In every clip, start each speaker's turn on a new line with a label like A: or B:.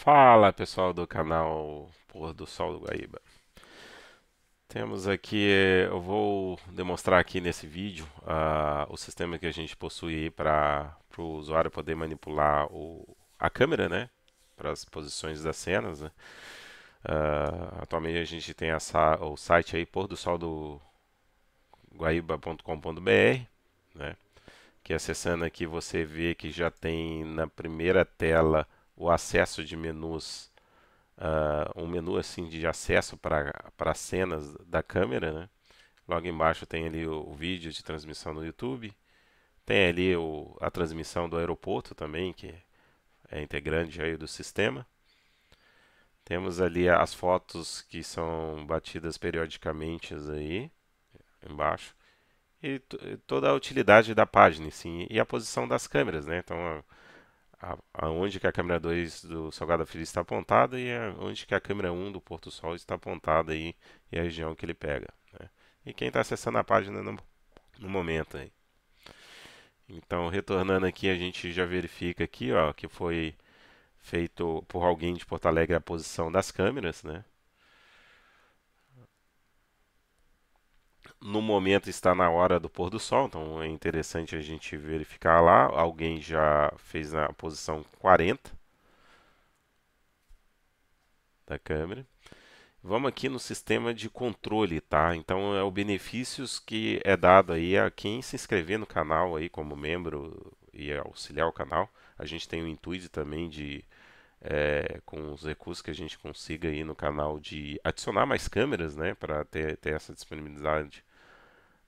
A: Fala pessoal do canal Pôr do Sol do Guaíba. Temos aqui, eu vou demonstrar aqui nesse vídeo uh, o sistema que a gente possui para o usuário poder manipular o, a câmera, né? Para as posições das cenas, né? uh, atualmente a gente tem essa, o site aí pôr do sol do guaíba.com.br, né? Que acessando aqui você vê que já tem na primeira tela o acesso de menus, uh, um menu assim de acesso para cenas da câmera, né? Logo embaixo tem ali o, o vídeo de transmissão no YouTube, tem ali o, a transmissão do aeroporto também, que é integrante aí do sistema. Temos ali as fotos que são batidas periodicamente aí embaixo e toda a utilidade da página, sim, e a posição das câmeras, né? Então, aonde que a câmera 2 do Salgado Filho está apontada e aonde que a câmera 1 do Porto Sol está apontada aí, e a região que ele pega. Né? E quem está acessando a página no, no momento aí. Então, retornando aqui, a gente já verifica aqui ó, que foi feito por alguém de Porto Alegre a posição das câmeras, né? no momento está na hora do pôr do sol, então é interessante a gente verificar lá. Alguém já fez na posição 40 da câmera. Vamos aqui no sistema de controle, tá? Então é o benefícios que é dado aí a quem se inscrever no canal aí como membro e auxiliar o canal. A gente tem o intuito também de é, com os recursos que a gente consiga aí no canal de adicionar mais câmeras, né, para ter, ter, essa disponibilidade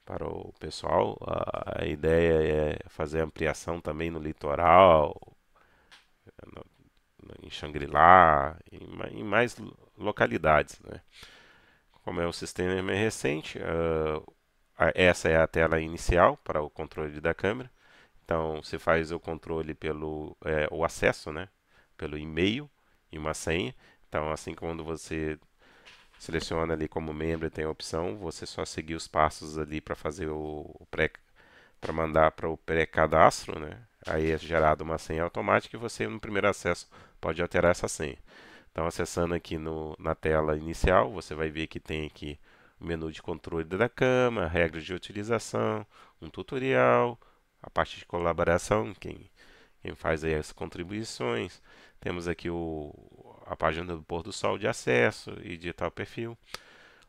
A: para o pessoal. A, ideia é fazer ampliação também no litoral, no, em Xangri-Lá, em, em, mais localidades. Né? Como é um sistema é recente, uh, essa é a tela inicial para o controle da câmera. Então, você faz o controle pelo é, o acesso, né? pelo e-mail e uma senha. Então, assim quando você seleciona ali como membro e tem a opção, você só seguir os passos ali para fazer o pré para mandar para o pré-cadastro, né? Aí é gerada uma senha automática e você no primeiro acesso pode alterar essa senha. Então acessando aqui no, na tela inicial, você vai ver que tem aqui o menu de controle da cama, regras de utilização, um tutorial, a parte de colaboração, quem, quem faz aí as contribuições. Temos aqui o, a página do pôr do sol de acesso, e editar o perfil.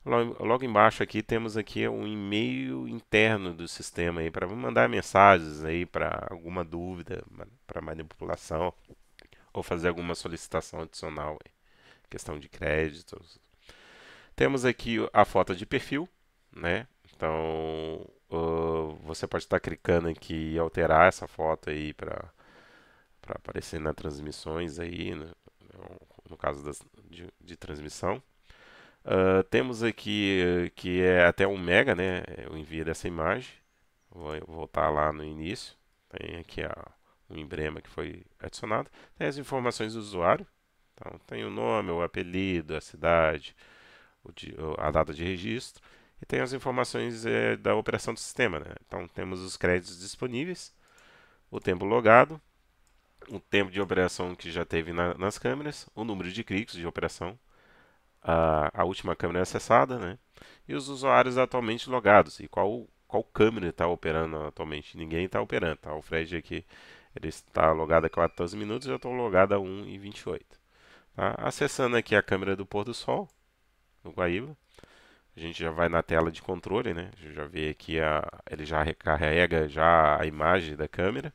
A: Logo, logo embaixo aqui temos aqui um e-mail interno do sistema aí para mandar mensagens aí para alguma dúvida, para manipulação ou fazer alguma solicitação adicional, questão de créditos. Temos aqui a foto de perfil, né? Então uh, você pode estar tá clicando aqui e alterar essa foto aí para para aparecer nas transmissões aí, né? no caso das, de, de transmissão. Uh, temos aqui eh, que é até um mega, né? É, eu envio dessa imagem. Vou voltar lá no início. Tem aqui a, o um emblema que foi adicionado. Tem as informações do usuário. Então, tem o nome, o apelido, a cidade, de, a data de registro. E tem as informações é, da operação do sistema. Né? Então, temos os créditos disponíveis, o tempo logado, o tempo de operação que já teve na, nas câmeras, o número de cliques de operação, a, a, última câmera é acessada, né? E os usuários atualmente logados e qual qual câmera está operando atualmente. Ninguém está operando, tá? O Fred aqui ele está logado há 14 minutos, eu estou logado a 1 e 28. Tá? Acessando aqui a câmera do pôr do sol no Guaíba, a gente já vai na tela de controle, né? Já vê aqui a, ele já recarrega já a imagem da câmera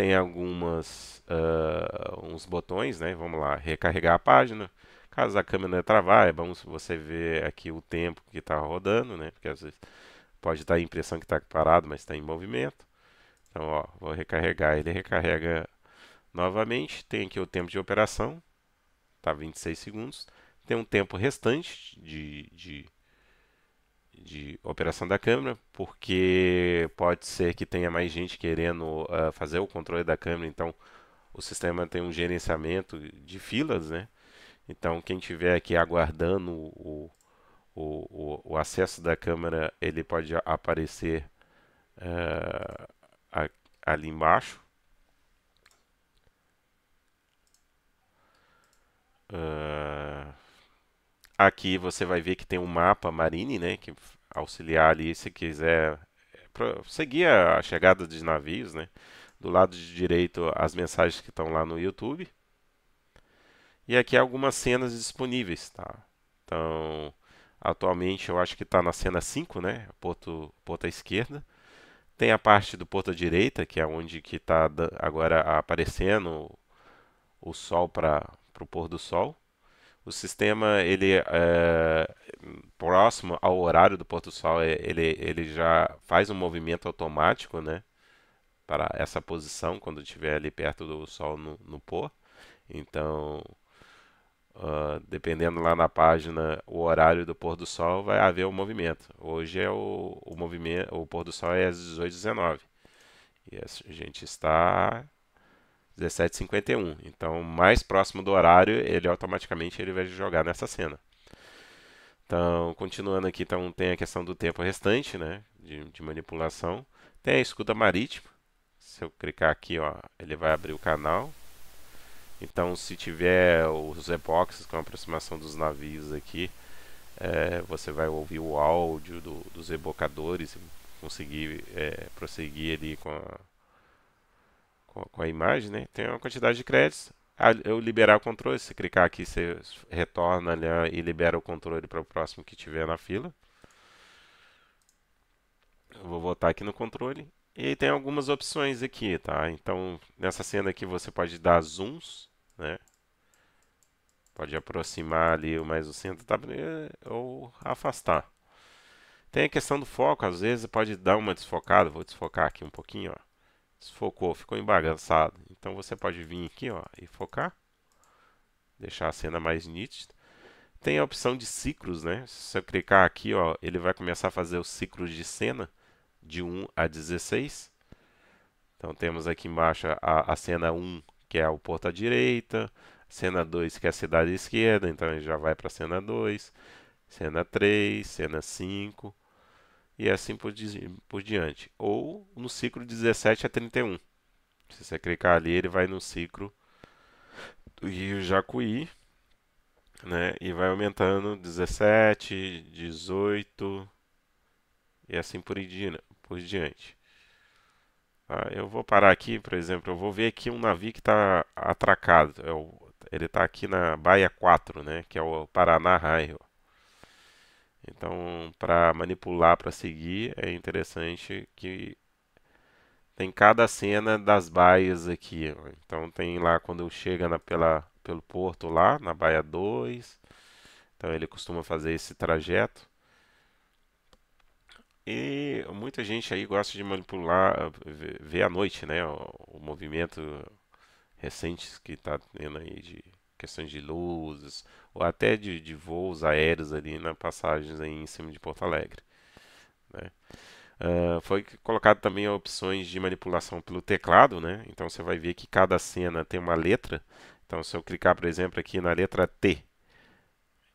A: tem algumas uh, uns botões, né? Vamos lá, recarregar a página. Caso a câmera travar, é bom você ver aqui o tempo que está rodando, né? Porque às vezes pode dar a impressão que está parado, mas está em movimento. Então, ó, vou recarregar, ele recarrega novamente. Tem aqui o tempo de operação, tá 26 segundos. Tem um tempo restante de, de de operação da câmera, porque pode ser que tenha mais gente querendo uh, fazer o controle da câmera, então o sistema tem um gerenciamento de filas, né? Então quem tiver aqui aguardando o, o, o, o acesso da câmera, ele pode aparecer uh, ali embaixo. Aqui você vai ver que tem um mapa Marine, né, que auxiliar ali se quiser é, seguir a chegada de navios, né? Do lado de direito as mensagens que estão lá no YouTube. E aqui algumas cenas disponíveis, tá? Então, atualmente eu acho que está na cena 5, né? Porto, porto à esquerda. Tem a parte do porto à direita, que é onde que está agora aparecendo o sol para o pôr do sol. O sistema, ele é, próximo ao horário do pôr do sol, eh, ele, ele já faz um movimento automático, né? Para essa posição, quando estiver ali perto do sol no, no pôr. Então, uh, dependendo lá na página, o horário do pôr do sol vai haver o um movimento. Hoje é o, o movimento, o pôr do sol é às 18h19. E a gente está 17:51. Então, mais próximo do horário, ele automaticamente ele vai jogar nessa cena. Então, continuando aqui, então tem a questão do tempo restante, né, de, de manipulação. Tem a escuta marítima. Se eu clicar aqui, ó, ele vai abrir o canal. Então, se tiver os epoxes com a aproximação dos navios aqui, é, você vai ouvir o áudio do, dos e conseguir é, prosseguir ali com a, com a imagem, né? Tem uma quantidade de créditos. Ah, eu liberar o controle, se clicar aqui, você retorna ali e libera o controle para o próximo que tiver na fila. Eu vou voltar aqui no controle. E tem algumas opções aqui, tá? Então, nessa cena aqui você pode dar zooms, né? Pode aproximar ali mais o centro da tá? tabuleiro é, ou afastar. Tem a questão do foco, às vezes pode dar uma desfocada. Vou desfocar aqui um pouquinho, ó. Desfocou, ficou embagançado. Então você pode vir aqui ó, e focar. Deixar a cena mais nítida. Tem a opção de ciclos, né? Se você clicar aqui, ó, ele vai começar a fazer os ciclos de cena de 1 a 16. Então temos aqui embaixo a, a cena 1, que é o porto à direita, cena 2, que é a cidade à esquerda, então ele já vai para a cena 2, cena 3, cena 5, e assim por, di por diante. Ou no ciclo 17 a 31. Se você clicar ali, ele vai no ciclo do Rio Jacuí, né? E vai aumentando 17, 18 e assim por, por diante. Tá? Eu vou parar aqui, por exemplo, eu vou ver aqui um navio que está atracado. É ele está aqui na Baía 4, né? Que é o Paraná Raio. Então, para manipular, para seguir, é interessante que tem cada cena das baias aqui. Então, tem lá quando chega na, pela, pelo porto lá, na baia 2. Então, ele costuma fazer esse trajeto. E muita gente aí gosta de manipular, ver à noite, né? O, o movimento recente que está tendo aí de questões de luzes, ou até de, de voos aéreos ali na passagens aí em cima de Porto Alegre. Né? Uh, foi colocado também opções de manipulação pelo teclado, né? Então você vai ver que cada cena tem uma letra. Então se eu clicar, por exemplo, aqui na letra T,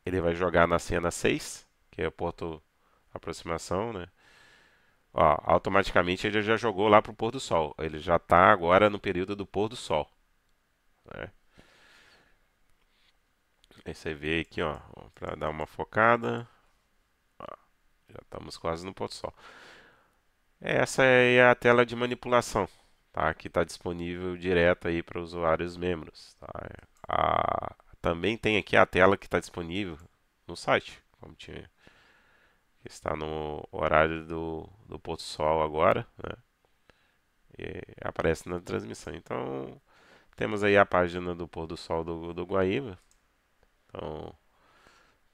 A: ele vai jogar na cena 6, que é o porto aproximação, né? Ó, automaticamente ele já jogou lá para o pôr do sol. Ele já está agora no período do pôr do sol. Né? tem CV aqui, ó, para dar uma focada. já estamos quase no ponto sol. Essa é a tela de manipulação, tá? Que está disponível direto aí para usuários membros. Tá? A... Também tem aqui a tela que está disponível no site, como tinha, está no horário do, do pôr do sol agora, né? E aparece na transmissão. Então temos aí a página do pôr do sol do, do Guaíba, então,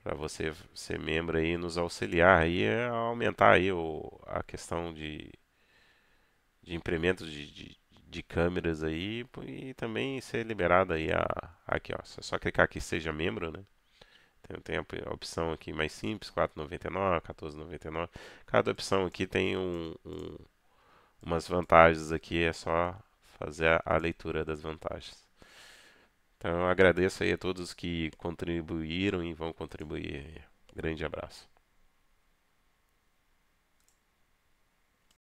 A: para você ser membro aí nos auxiliar aí é aumentar aí o, a questão de, de implemento de, de, de câmeras aí e também ser liberada aí a, aqui ó, é só clicar aqui seja membro, né? Tem, tem a opção aqui mais simples, 4,99, 14,99. Cada opção aqui tem um, um, umas vantagens aqui, é só fazer a, a leitura das vantagens. Então eu agradeço aí a todos que contribuíram e vão contribuir. Grande abraço.